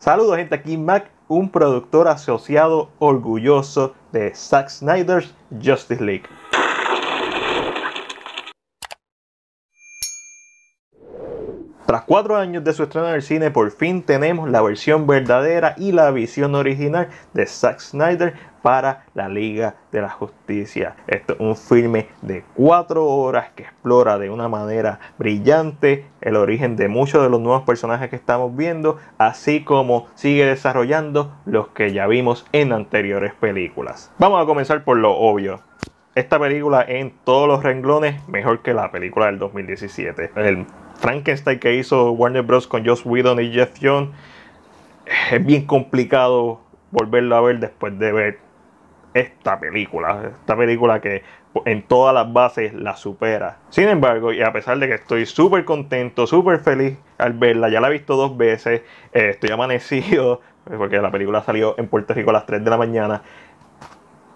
Saludos gente, aquí Mac, un productor asociado orgulloso de Zack Snyder's Justice League. Tras cuatro años de su estreno en el cine, por fin tenemos la versión verdadera y la visión original de Zack Snyder para la Liga de la Justicia. Esto es un filme de cuatro horas que explora de una manera brillante el origen de muchos de los nuevos personajes que estamos viendo, así como sigue desarrollando los que ya vimos en anteriores películas. Vamos a comenzar por lo obvio esta película en todos los renglones mejor que la película del 2017. Frankenstein que hizo Warner Bros. con Joss Whedon y Jeff es bien complicado volverlo a ver después de ver esta película. Esta película que en todas las bases la supera. Sin embargo, y a pesar de que estoy súper contento, súper feliz al verla, ya la he visto dos veces, eh, estoy amanecido, porque la película salió en Puerto Rico a las 3 de la mañana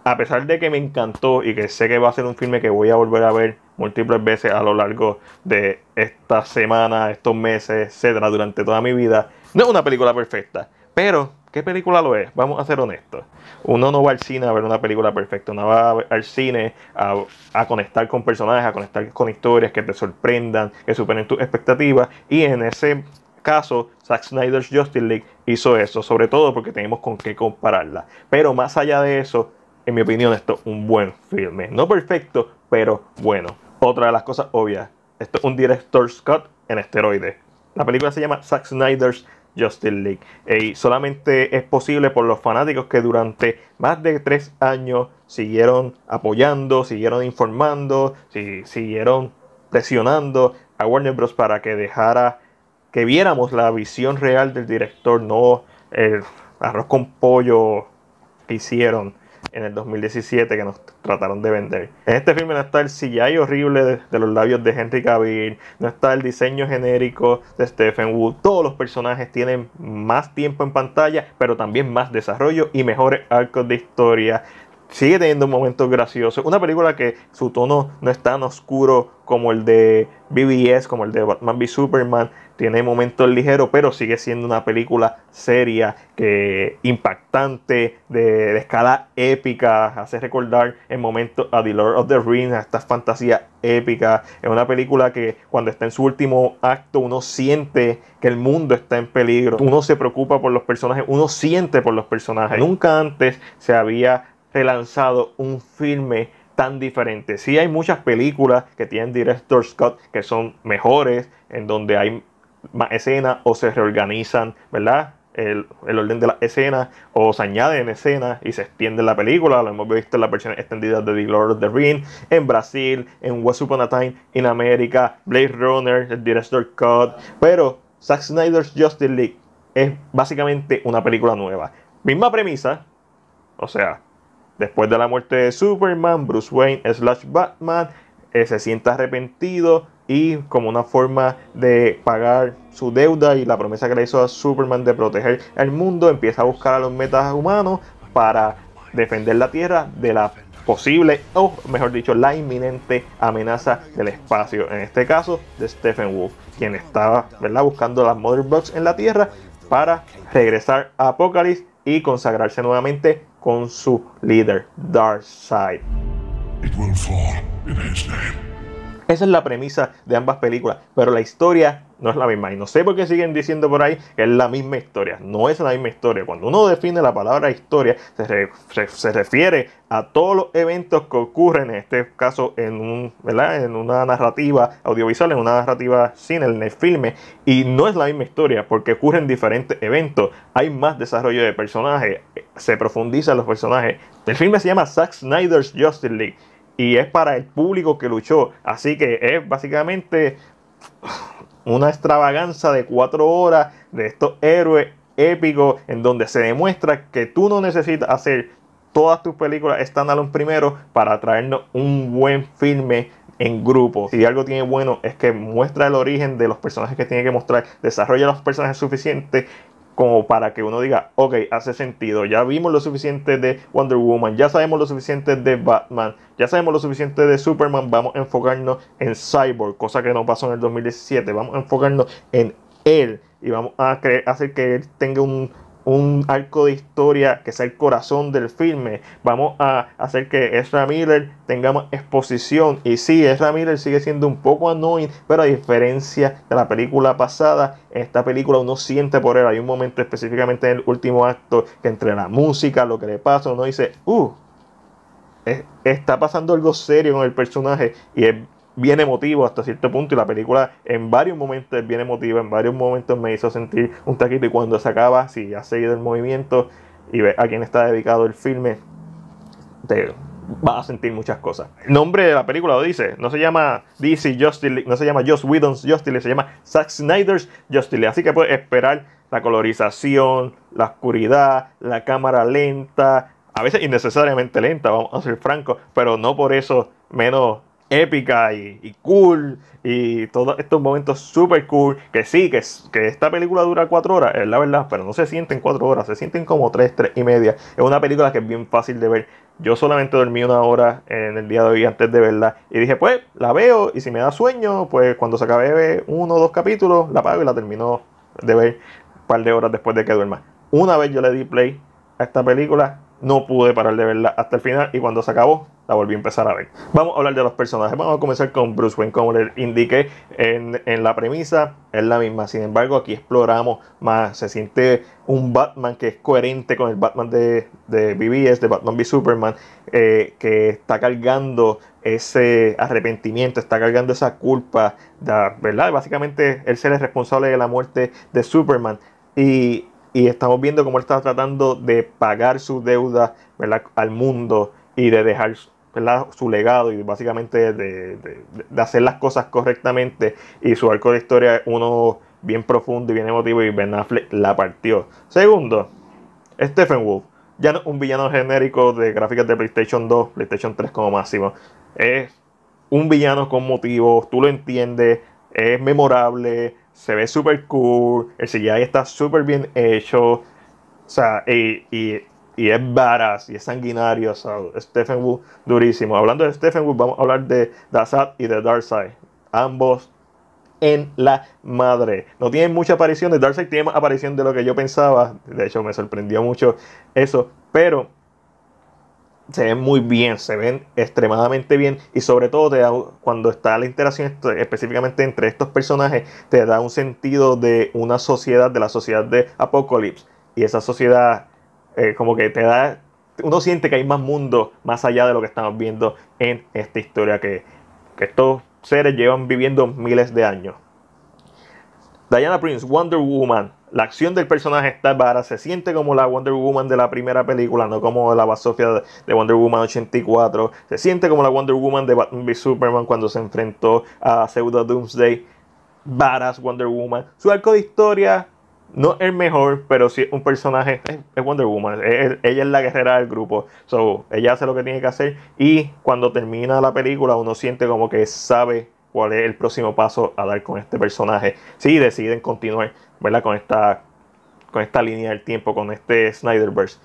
a pesar de que me encantó y que sé que va a ser un filme que voy a volver a ver múltiples veces a lo largo de esta semana, estos meses, etcétera, durante toda mi vida, no es una película perfecta. Pero, ¿qué película lo es? Vamos a ser honestos. Uno no va al cine a ver una película perfecta, uno va al cine a, a conectar con personajes, a conectar con historias que te sorprendan, que superen tus expectativas. Y en ese caso, Zack Snyder's Justice League hizo eso, sobre todo porque tenemos con qué compararla. Pero más allá de eso, en mi opinión, esto es un buen filme. No perfecto, pero bueno. Otra de las cosas obvias. Esto es un director Scott en esteroides. La película se llama Zack Snyder's Justice League. Y solamente es posible por los fanáticos que durante más de tres años siguieron apoyando, siguieron informando, siguieron presionando a Warner Bros. para que dejara que viéramos la visión real del director, no el arroz con pollo que hicieron en el 2017 que nos trataron de vender. En este filme no está el CGI horrible de, los labios de Henry Cavill, no está el diseño genérico de Stephen Wood. Todos los personajes tienen más tiempo en pantalla, pero también más desarrollo y mejores arcos de historia sigue teniendo momentos graciosos. Una película que su tono no es tan oscuro como el de BBS, como el de Batman v Superman. Tiene momentos ligeros, pero sigue siendo una película seria, que impactante, de, escala épica. Hace recordar el momento a The Lord of the Rings, a estas fantasías épicas. Es una película que cuando está en su último acto uno siente que el mundo está en peligro. Uno se preocupa por los personajes, uno siente por los personajes. Nunca antes se había relanzado un filme tan diferente. si hay muchas películas que tienen director Scott que son mejores, en donde hay más escenas o se reorganizan, ¿verdad? El, orden de las escenas o se añaden escenas y se extiende la película. Lo hemos visto en la versión extendida de The Lord of the Rings en Brasil, en What's Upon a Time, en América, Blade Runner, el Director Cut. Pero Zack Snyder's Justice League es básicamente una película nueva. Misma premisa, o sea, Después de la muerte de Superman, Bruce Wayne slash Batman eh, se siente arrepentido y como una forma de pagar su deuda y la promesa que le hizo a Superman de proteger el mundo, empieza a buscar a los metas humanos para defender la Tierra de la posible, o mejor dicho, la inminente amenaza del espacio, en este caso de Stephen Wolf, quien estaba buscando las Mother Box en la Tierra para regresar a Apocalypse y consagrarse nuevamente com seu líder Darkseid. It will fall in his name. Esa es la premisa de ambas películas, pero la historia no es la misma. Y no sé por qué siguen diciendo por ahí que es la misma historia. No es la misma historia. Cuando uno define la palabra historia, se, refiere a todos los eventos que ocurren, en este caso, en, un, en una narrativa audiovisual, en una narrativa cine, en el filme. Y no es la misma historia porque ocurren diferentes eventos. Hay más desarrollo de personajes, se profundizan los personajes. El filme se llama Zack Snyder's Justice League y es para el público que luchó. Así que es básicamente una extravaganza de cuatro horas de estos héroes épicos en donde se demuestra que tú no necesitas hacer todas tus películas standalone primero para traernos un buen filme en grupo. Si algo tiene bueno es que muestra el origen de los personajes que tiene que mostrar, desarrolla los personajes suficientes como para que uno diga, ok, hace sentido, ya vimos lo suficiente de Wonder Woman, ya sabemos lo suficiente de Batman, ya sabemos lo suficiente de Superman, vamos a enfocarnos en Cyborg, cosa que no pasó en el 2017, vamos a enfocarnos en él y vamos a hacer que él tenga un un arco de historia que sea el corazón del filme. Vamos a hacer que Ezra Miller tenga exposición. Y sí, Ezra Miller sigue siendo un poco annoying, pero a diferencia de la película pasada, esta película uno siente por él. Hay un momento específicamente en el último acto que entre la música, lo que le pasa, uno dice, uh, está pasando algo serio con el personaje y es bien emotivo hasta cierto punto y la película en varios momentos es bien emotiva, en varios momentos me hizo sentir un taquito y cuando se acaba, si ya ha seguido el movimiento y ve a quién está dedicado el filme, te vas a sentir muchas cosas. El nombre de la película lo dice, no se llama DC Justice no se llama Just Whedon's Justice se llama Zack Snyder's Justice así que puedes esperar la colorización, la oscuridad, la cámara lenta, a veces innecesariamente lenta, vamos a ser francos, pero no por eso menos épica y, cool y todos estos momentos super cool que sí, que, que esta película dura cuatro horas, es la verdad, pero no se sienten cuatro horas, se sienten como tres, tres y media. Es una película que es bien fácil de ver. Yo solamente dormí una hora en el día de hoy antes de verla y dije, pues la veo y si me da sueño, pues cuando se acabe uno o dos capítulos, la pago y la termino de ver un par de horas después de que duerma. Una vez yo le di play a esta película, no pude parar de verla hasta el final y cuando se acabó, volví a empezar a ver. Vamos a hablar de los personajes. Vamos a comenzar con Bruce Wayne. Como le indiqué en, la premisa, es la misma. Sin embargo, aquí exploramos más. Se siente un Batman que es coherente con el Batman de, de BBS, de Batman v Superman, eh, que está cargando ese arrepentimiento, está cargando esa culpa, ¿verdad? Básicamente él ser es responsable de la muerte de Superman. Y, estamos viendo cómo él está tratando de pagar su deuda ¿verdad? al mundo y de dejar su legado y básicamente de, hacer las cosas correctamente y su arco de historia es uno bien profundo y bien emotivo y Ben Affleck la partió. Segundo, Stephen Wolf, ya no un villano genérico de gráficas de PlayStation 2, PlayStation 3 como máximo, es un villano con motivos, tú lo entiendes, es memorable, se ve súper cool, el CGI está súper bien hecho, o sea, y y es varas y es sanguinario. Stephen Wu, durísimo. Hablando de Stephen Wu, vamos a hablar de Dazad y de Darkseid. Ambos en la madre. No tienen mucha aparición. De Darkseid tiene más aparición de lo que yo pensaba. De hecho, me sorprendió mucho eso. Pero se ven muy bien, se ven extremadamente bien y sobre todo cuando está la interacción específicamente entre estos personajes, te da un sentido de una sociedad, de la sociedad de Apocalypse y esa sociedad eh, como que te da, uno siente que hay más mundo más allá de lo que estamos viendo en esta historia, que, estos seres llevan viviendo miles de años. Diana Prince, Wonder Woman. La acción del personaje está vara, se siente como la Wonder Woman de la primera película, no como la basofia de Wonder Woman 84. Se siente como la Wonder Woman de Batman v Superman cuando se enfrentó a Pseudo Doomsday. Varas Wonder Woman. Su arco de historia no el mejor, pero sí un personaje. Es, Wonder Woman. ella es la guerrera del grupo. So, ella hace lo que tiene que hacer. Y cuando termina la película, uno siente como que sabe cuál es el próximo paso a dar con este personaje. Si deciden continuar, ¿verdad? Con esta, con esta línea del tiempo, con este Snyderverse.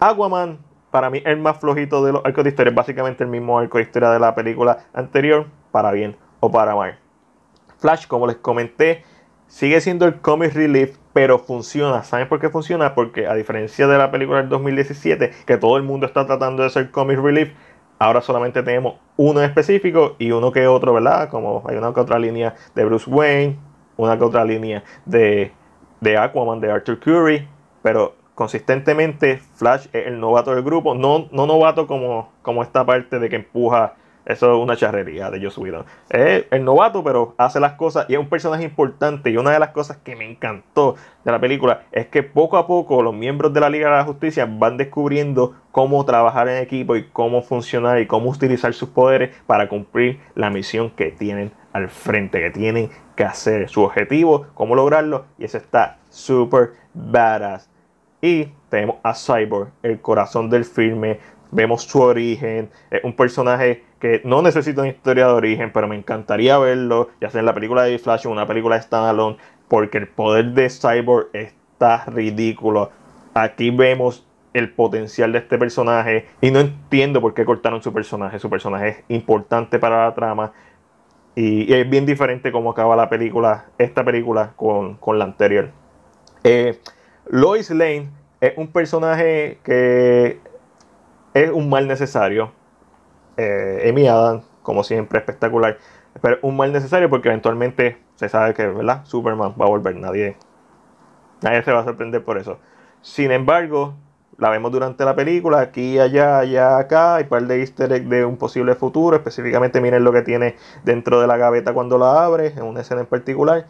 Aquaman, para mí, es el más flojito de los arcos de historia. Es básicamente el mismo arco de historia de la película anterior, para bien o para mal. Flash, como les comenté sigue siendo el comic relief, pero funciona. ¿Saben por qué funciona? Porque a diferencia de la película del 2017, que todo el mundo está tratando de ser comic relief, ahora solamente tenemos uno específico y uno que otro, ¿verdad? Como hay una que otra línea de Bruce Wayne, una que otra línea de, Aquaman, de Arthur Curry, pero consistentemente Flash es el novato del grupo, no, no novato como, como esta parte de que empuja eso es una charrería de Joss Whedon. Es el novato, pero hace las cosas y es un personaje importante. Y una de las cosas que me encantó de la película es que poco a poco los miembros de la Liga de la Justicia van descubriendo cómo trabajar en equipo y cómo funcionar y cómo utilizar sus poderes para cumplir la misión que tienen al frente, que tienen que hacer, su objetivo, cómo lograrlo. Y eso está súper badass. Y tenemos a Cyborg, el corazón del filme, vemos su origen, es un personaje que no necesita una historia de origen, pero me encantaría verlo, ya sea en la película de Flash o una película de standalone, porque el poder de Cyborg está ridículo. Aquí vemos el potencial de este personaje y no entiendo por qué cortaron su personaje. Su personaje es importante para la trama y, es bien diferente como acaba la película, esta película con, la anterior. Eh, Lois Lane es un personaje que es un mal necesario. Eh, Amy Adam, como siempre, espectacular. Pero un mal necesario porque eventualmente se sabe que, ¿verdad? Superman va a volver. Nadie, nadie se va a sorprender por eso. Sin embargo, la vemos durante la película, aquí, allá, allá, acá, hay un par de easter eggs de un posible futuro, específicamente miren lo que tiene dentro de la gaveta cuando la abre, en una escena en particular.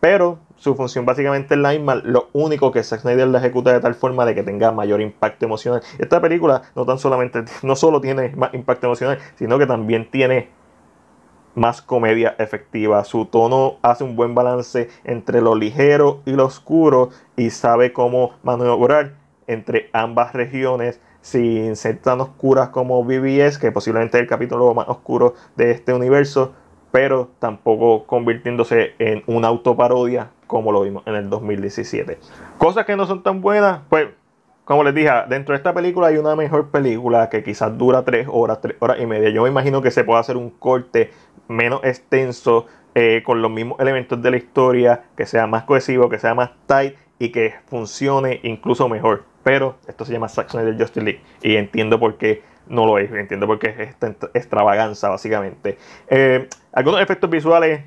Pero su función básicamente es la misma. Lo único que Zack Snyder la ejecuta de tal forma de que tenga mayor impacto emocional. Esta película no tan solamente no solo tiene más impacto emocional, sino que también tiene más comedia efectiva. Su tono hace un buen balance entre lo ligero y lo oscuro y sabe cómo maniobrar entre ambas regiones sin ser tan oscuras como BBS, que posiblemente es el capítulo más oscuro de este universo, pero tampoco convirtiéndose en una autoparodia como lo vimos en el 2017. Cosas que no son tan buenas, pues como les dije, dentro de esta película hay una mejor película que quizás dura tres horas, tres horas y media. Yo me imagino que se puede hacer un corte menos extenso, eh, con los mismos elementos de la historia, que sea más cohesivo, que sea más tight y que funcione incluso mejor. Pero esto se llama Saxon del Justice League y entiendo por qué no lo es, entiendo, porque es esta extravaganza, básicamente. Eh, algunos efectos visuales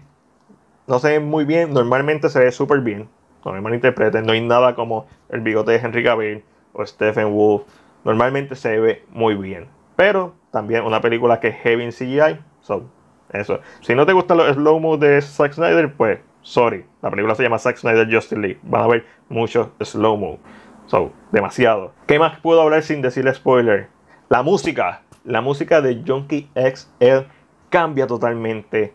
no se ven muy bien, normalmente se ve súper bien, no me malinterpreten, no hay nada como el bigote de Henry Cavill o Stephen Wolf, normalmente se ve muy bien, pero también una película que es heavy en CGI, so, eso. Si no te gustan los slow-mo de Zack Snyder, pues, sorry, la película se llama Zack Snyder Justice League, van a ver muchos slow-mo, so, demasiado. ¿Qué más puedo hablar sin decir spoiler? La música, la música de Junkie XL cambia totalmente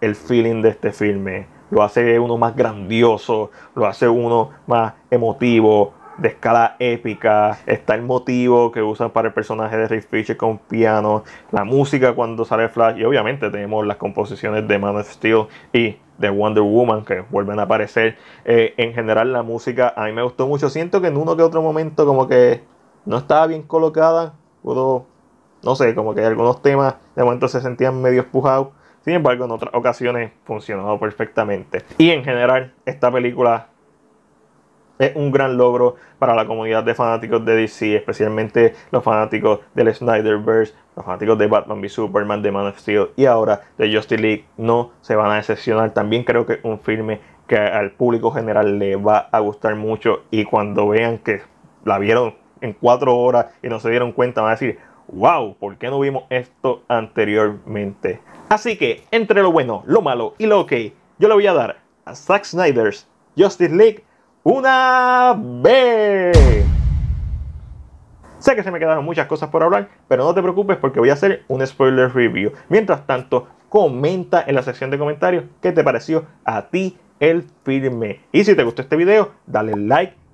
el feeling de este filme. Lo hace uno más grandioso, lo hace uno más emotivo, de escala épica. Está el motivo que usan para el personaje de Ray Fisher con piano, la música cuando sale Flash y obviamente tenemos las composiciones de Man of Steel y de Wonder Woman que vuelven a aparecer. Eh, en general la música a mí me gustó mucho. Siento que en uno que otro momento como que no estaba bien colocada, pudo, no sé, como que hay algunos temas de momento se sentían medio empujados. Sin embargo, en otras ocasiones funcionó perfectamente. Y en general, esta película es un gran logro para la comunidad de fanáticos de DC, especialmente los fanáticos del Snyderverse, los fanáticos de Batman v Superman, de Man of Steel y ahora de Justice League. No se van a decepcionar. También creo que es un filme que al público general le va a gustar mucho y cuando vean que la vieron en cuatro horas y no se dieron cuenta, van a decir, wow, ¿por qué no vimos esto anteriormente? Así que, entre lo bueno, lo malo y lo ok, yo le voy a dar a Zack Snyder's Justice League una B. Sé que se me quedaron muchas cosas por hablar, pero no te preocupes porque voy a hacer un spoiler review. Mientras tanto, comenta en la sección de comentarios qué te pareció a ti el filme. Y si te gustó este video, dale like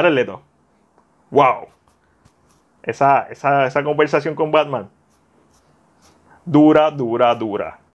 le Leto. ¡Wow! Esa, esa, esa conversación con Batman. Dura, dura, dura.